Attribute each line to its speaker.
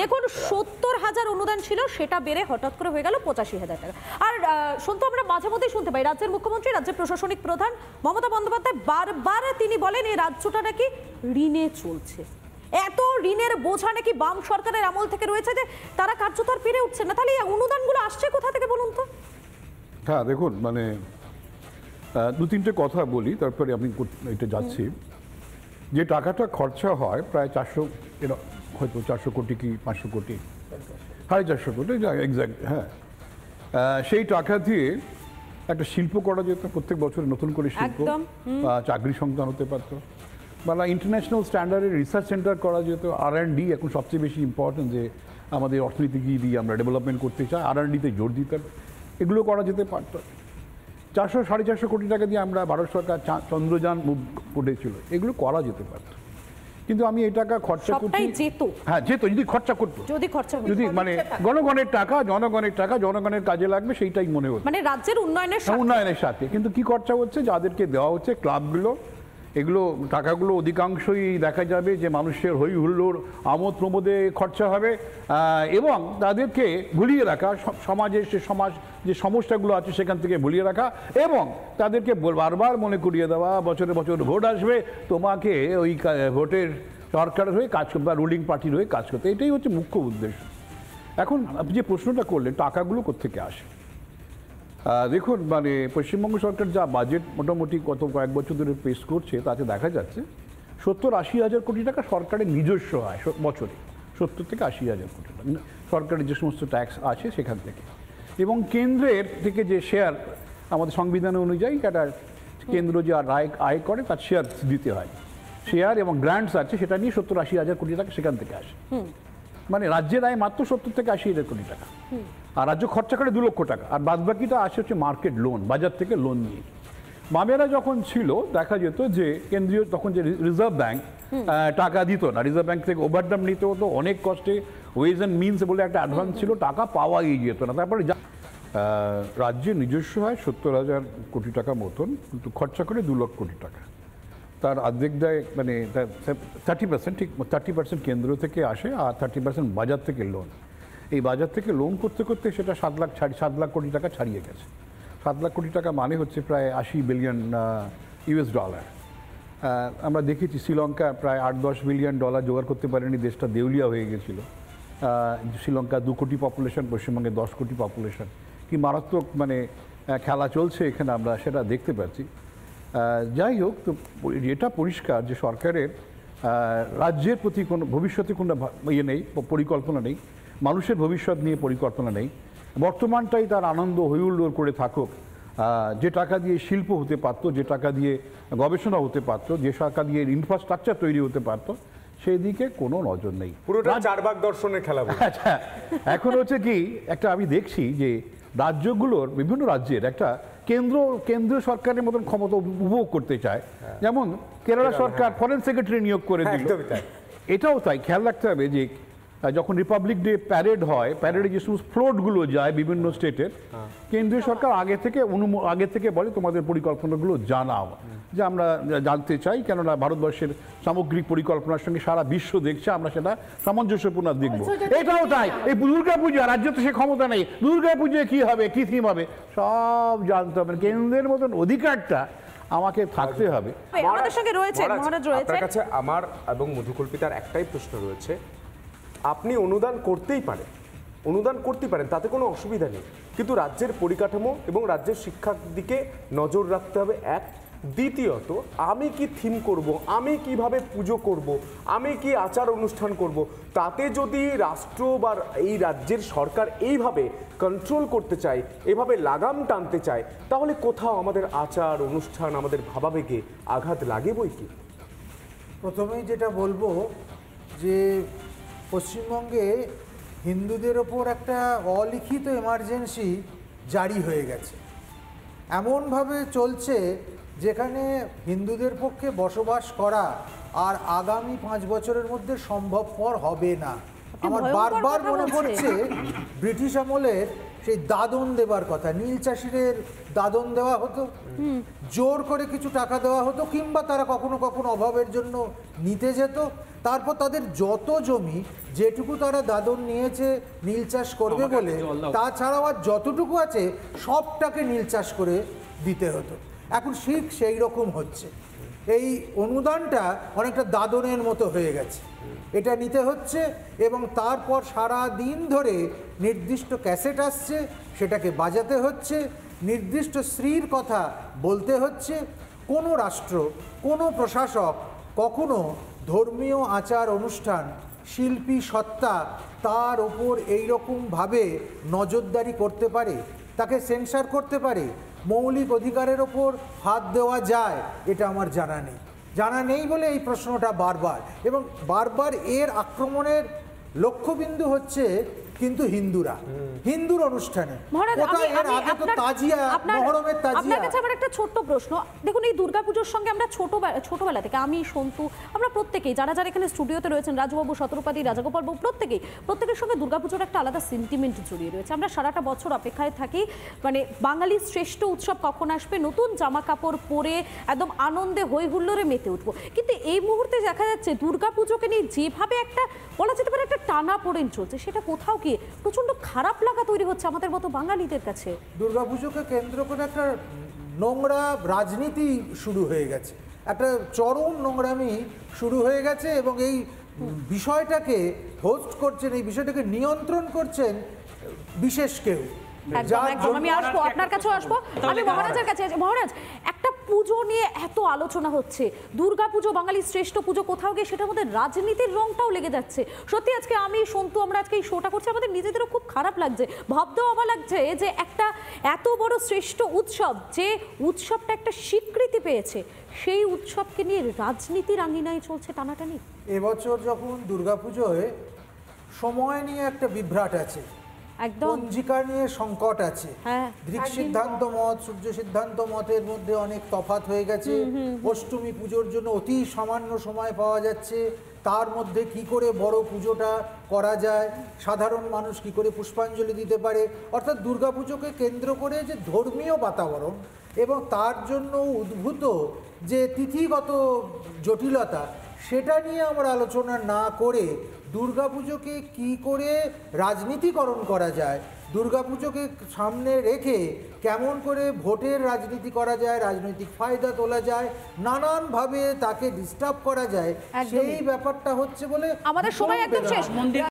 Speaker 1: দেখুন সত্তর
Speaker 2: হাজার অনুদান ছিল সেটা বেড়ে হঠাৎ করে হয়ে গেল পঁচাশি হাজার টাকা আর শুনতো আমরা মাঝে মধ্যেই শুনতে পাই রাজ্যের মুখ্যমন্ত্রী রাজ্যের প্রশাসনিক প্রধান মমতা বন্দ্যোপাধ্যায় বারবার তিনি বলেন এই রাজ্যটা নাকি ঋণে চলছে এত ঋণের বোঝা নাকি বাম সরকারের আমল থেকে রয়েছে যে তারা কার্যত আর উঠছে না তাহলে এই অনুদানগুলো আসছে কোথা থেকে বলুন তো
Speaker 3: হ্যাঁ দেখুন মানে দু তিনটে কথা বলি তারপরে আমি এটা যাচ্ছি যে টাকাটা খরচা হয় প্রায় চারশো এরকম হয়তো চারশো কোটি কি পাঁচশো কোটি সাড়ে চারশো কোটি এক্স্যাক্ট হ্যাঁ সেই টাকা দিয়ে একটা শিল্প করা যেত প্রত্যেক বছর নতুন করে শিল্প বা চাকরি সংস্থান হতে পারতো বা ইন্টারন্যাশনাল স্ট্যান্ডার্ডের রিসার্চ সেন্টার করা যেত আর অ্যান্ড ডি এখন সবচেয়ে বেশি ইম্পর্টেন্ট যে আমাদের অর্থনীতি কী দিয়ে আমরা ডেভেলপমেন্ট করতে চাই আর অ্যান্ড ডিতে জোর দিতে হবে এগুলো করা যেতে পারত চারশো সাড়ে চারশো কোটি টাকা দিয়ে আমরা ভারত সরকার চন্দ্রযান মুভ করেছিল এগুলো করা যেতে পারত কিন্তু আমি এই টাকা খরচা করছি হ্যাঁ যেত যদি খরচা করতো
Speaker 2: যদি খরচা যদি মানে, মানে
Speaker 3: জনগণের টাকা জনগণের টাকা জনগণের কাজে লাগবে সেইটাই মনে হচ্ছে
Speaker 2: মানে রাজ্যের উন্নয়নের হ্যাঁ,
Speaker 3: উন্নয়নের সাথে কিন্তু কি খরচা হচ্ছে যাদেরকে দেওয়া হচ্ছে ক্লাবগুলো এগুলো টাকাগুলো অধিকাংশই দেখা যাবে যে মানুষের হই হুল্লোর আমোদ প্রমোদে খরচা হবে এবং তাদেরকে ভুলিয়ে রাখা সমাজের সে সমাজ যে সমস্যাগুলো আছে সেখান থেকে ভুলিয়ে রাখা এবং তাদেরকে বারবার মনে করিয়ে দেওয়া বছরে বছর ভোট আসবে তোমাকে ওই ভোটের সরকারের হয়ে কাজ করতে বা রুলিং পার্টির হয়ে কাজ করতে এটাই হচ্ছে মুখ্য উদ্দেশ্য এখন আপনি যে প্রশ্নটা করলেন টাকাগুলো কোথেকে আসে দেখুন মানে পশ্চিমবঙ্গ সরকার যা বাজেট মোটামুটি কত কয়েক বছর ধরে পেশ করছে তাতে দেখা যাচ্ছে সত্তর আশি হাজার কোটি টাকা সরকারের নিজস্ব হয় বছরে সত্তর থেকে আশি হাজার কোটি টাকা সরকারের যে সমস্ত ট্যাক্স আছে সেখান থেকে এবং কেন্দ্রের থেকে যে শেয়ার আমাদের সংবিধান অনুযায়ী একটা কেন্দ্র যে আয় আয় করে তার শেয়ার দিতে হয় শেয়ার এবং গ্রান্টস আছে সেটা নিয়ে সত্তর আশি হাজার কোটি টাকা সেখান থেকে আসে মানে রাজ্যের আয় মাত্র সত্তর থেকে আশি হাজার কোটি টাকা আর রাজ্য খরচা করে দু লক্ষ টাকা আর বাদ বাকিটা আসে হচ্ছে মার্কেট লোন বাজার থেকে লোন নিয়ে মামেরা যখন ছিল দেখা যেত যে কেন্দ্রীয় তখন যে রিজার্ভ ব্যাংক টাকা দিত না রিজার্ভ ব্যাংক থেকে ওভারডাম নিতে হতো অনেক কষ্টে ওয়েজ অ্যান্ড মিনস বলে একটা অ্যাডভান্স ছিল টাকা পাওয়াই যেত না তারপরে রাজ্যে নিজস্ব হয় সত্তর হাজার কোটি টাকা মতন কিন্তু খরচা করে দু লক্ষ কোটি টাকা তার অর্ধেক দেয় মানে থার্টি পার্সেন্ট ঠিক থার্টি পার্সেন্ট কেন্দ্র থেকে আসে আর থার্টি পার্সেন্ট বাজার থেকে লোন এই বাজার থেকে লোন করতে করতে সেটা সাত লাখ ছাড়ি সাত লাখ কোটি টাকা ছাড়িয়ে গেছে সাত লাখ কোটি টাকা মানে হচ্ছে প্রায় আশি বিলিয়ন ইউএস ডলার আমরা দেখেছি শ্রীলঙ্কা প্রায় আট দশ বিলিয়ন ডলার জোগাড় করতে পারেনি দেশটা দেউলিয়া হয়ে গেছিল শ্রীলঙ্কা দু কোটি পপুলেশন পশ্চিমবঙ্গে দশ কোটি পপুলেশন কি মারাত্মক মানে খেলা চলছে এখানে আমরা সেটা দেখতে পাচ্ছি যাই হোক তো এটা পরিষ্কার যে সরকারের রাজ্যের প্রতি কোনো ভবিষ্যতে কোনো ইয়ে নেই পরিকল্পনা নেই মানুষের ভবিষ্যৎ নিয়ে পরিকল্পনা নেই বর্তমানটাই তার আনন্দ হৈহুল্লোড় করে থাকুক যে টাকা দিয়ে শিল্প হতে পারত যে টাকা দিয়ে গবেষণা হতে পারত যে টাকা দিয়ে ইনফ্রাস্ট্রাকচার তৈরি হতে পারত সেই দিকে কোনো নজর নেই পুরোটা চারবাগ দর্শনের খেলা আচ্ছা, এখন হচ্ছে কি একটা আমি দেখছি যে রাজ্যগুলোর বিভিন্ন রাজ্যের একটা কেন্দ্র কেন্দ্রীয় সরকারের মতন ক্ষমতা উপভোগ করতে চায় হ্যাঁ। যেমন কেরালা সরকার ফরেন হ্যাঁ। সেক্রেটারি নিয়োগ করে হ্যাঁ, দিল এটাও তাই খেয়াল রাখতে হবে যে যখন রিপাবলিক ডে প্যারেড হয় প্যারেডে যে সমস্ত ফ্লোটগুলো যায় বিভিন্ন স্টেটের কেন্দ্রীয় সরকার আগে থেকে অনুম আগে থেকে বলে তোমাদের পরিকল্পনাগুলো জানাও যে আমরা জানতে চাই কেননা ভারতবর্ষের সামগ্রিক পরিকল্পনার সঙ্গে সারা বিশ্ব দেখছে আমরা সেটা সামঞ্জস্যপূর্ণ দেখবো আচ্ছা, এটাও তাই এই দুর্গা পুজো রাজ্য তো সে ক্ষমতা নেই দুর্গা পুজোয় কী হবে কী থিম হবে সব জানতে হবে কেন্দ্রের মতন অধিকারটা আমাকে থাকতে হবে
Speaker 2: আমাদের সঙ্গে রয়েছে কাছে
Speaker 3: আমার এবং মধুকল্পিতার একটাই প্রশ্ন রয়েছে আপনি অনুদান করতেই পারেন অনুদান করতে পারেন তাতে কোনো অসুবিধা নেই কিন্তু রাজ্যের পরিকাঠামো এবং রাজ্যের শিক্ষার দিকে নজর রাখতে হবে এক দ্বিতীয়ত আমি কি থিম করব আমি কিভাবে পুজো করব আমি কি আচার অনুষ্ঠান করব তাতে যদি রাষ্ট্র বা এই রাজ্যের সরকার এইভাবে কন্ট্রোল করতে চায় এভাবে লাগাম টানতে চায় তাহলে কোথাও আমাদের আচার অনুষ্ঠান আমাদের ভাবাবেগে আঘাত
Speaker 1: লাগে বই কি প্রথমেই যেটা বলবো যে পশ্চিমবঙ্গে হিন্দুদের ওপর একটা অলিখিত এমার্জেন্সি জারি হয়ে গেছে এমনভাবে চলছে যেখানে হিন্দুদের পক্ষে বসবাস করা আর আগামী পাঁচ বছরের মধ্যে সম্ভবপর হবে না আমার বারবার মনে পড়ছে ব্রিটিশ আমলের সেই দাদন দেবার কথা নীল চাষিদের দাদন দেওয়া হতো জোর করে কিছু টাকা দেওয়া হতো কিংবা তারা কখনো কখনো অভাবের জন্য নিতে যেত তারপর তাদের যত জমি যেটুকু তারা দাদন নিয়েছে নীল চাষ করবে বলে তাছাড়াও আর যতটুকু আছে সবটাকে নীল চাষ করে দিতে হতো এখন শিখ সেই রকম হচ্ছে এই অনুদানটা অনেকটা দাদনের মতো হয়ে গেছে এটা নিতে হচ্ছে এবং তারপর সারা দিন ধরে নির্দিষ্ট ক্যাসেট আসছে সেটাকে বাজাতে হচ্ছে নির্দিষ্ট স্ত্রীর কথা বলতে হচ্ছে কোনো রাষ্ট্র কোনো প্রশাসক কখনো ধর্মীয় আচার অনুষ্ঠান শিল্পী সত্তা তার ওপর এইরকমভাবে নজরদারি করতে পারে তাকে সেন্সার করতে পারে মৌলিক অধিকারের ওপর হাত দেওয়া যায় এটা আমার জানা নেই জানা নেই বলে এই প্রশ্নটা বারবার এবং বারবার এর আক্রমণের লক্ষ্যবিন্দু হচ্ছে কিন্তু হিন্দুরা হিন্দুর অনুষ্ঠানে
Speaker 2: বাঙালি ছোটবেলা থেকে আমি সন্তু আমরা প্রত্যেকেই যারা যারা এখানে স্টুডিওতে রয়েছেন প্রত্যেকেই প্রত্যেকের সঙ্গে একটা আলাদা সেন্টিমেন্ট রয়েছে আমরা সারাটা বছর অপেক্ষায় থাকি মানে বাঙালির শ্রেষ্ঠ উৎসব কখন আসবে নতুন জামা কাপড় পরে একদম আনন্দে হই হুল্লোরে মেতে উঠবো কিন্তু এই মুহূর্তে দেখা যাচ্ছে দুর্গাপুজোকে নিয়ে যেভাবে একটা বলা যেতে পারে একটা টানা পড়েন চলছে সেটা কোথাও কি গিয়ে প্রচণ্ড খারাপ লাগা তৈরি হচ্ছে আমাদের মতো বাঙালিদের কাছে
Speaker 1: দুর্গাপুজোকে কেন্দ্র করে একটা নোংরা রাজনীতি শুরু হয়ে গেছে একটা চরম নোংরামি শুরু হয়ে গেছে এবং এই বিষয়টাকে হোস্ট করছেন এই বিষয়টাকে নিয়ন্ত্রণ করছেন বিশেষ কেউ আমি আসবো আপনার কাছে আসবো আমি মহারাজের কাছে মহারাজ পুজো নিয়ে এত আলোচনা
Speaker 2: হচ্ছে দুর্গা পুজো বাঙালির শ্রেষ্ঠ পুজো কোথাও গিয়ে সেটার মধ্যে রাজনীতির রংটাও লেগে যাচ্ছে সত্যি আজকে আমি সন্তু আমরা আজকে এই শোটা করছি আমাদের নিজেদেরও খুব খারাপ লাগছে ভাবতেও আমার লাগছে যে একটা এত বড় শ্রেষ্ঠ উৎসব যে উৎসবটা একটা স্বীকৃতি পেয়েছে সেই উৎসবকে নিয়ে রাজনীতির আঙিনায় চলছে টানাটানি
Speaker 1: এবছর যখন দুর্গাপুজোয় সময় নিয়ে একটা বিভ্রাট আছে পঞ্জিকা নিয়ে সংকট আছে হ্যাঁ, গ্রিক সিদ্ধান্ত মত সূর্য সিদ্ধান্ত মতের মধ্যে অনেক তফাত হয়ে গেছে অষ্টমী পুজোর জন্য অতি সামান্য সময় পাওয়া যাচ্ছে তার মধ্যে কি করে বড় পুজোটা করা যায় সাধারণ মানুষ কি করে পুষ্পাঞ্জলি দিতে পারে অর্থাৎ দুর্গাপুজোকে কেন্দ্র করে যে ধর্মীয় বাতাবরণ এবং তার জন্য উদ্ভূত যে তিথিগত জটিলতা সেটা নিয়ে আমরা আলোচনা না করে দুর্গাপুজোকে কি করে রাজনীতিকরণ করা যায় দুর্গাপুজোকে সামনে রেখে কেমন করে ভোটের রাজনীতি করা যায় রাজনৈতিক ফায়দা তোলা যায় নানানভাবে তাকে ডিস্টার্ব করা যায় সেই ব্যাপারটা হচ্ছে বলে আমাদের সময় একদম শেষ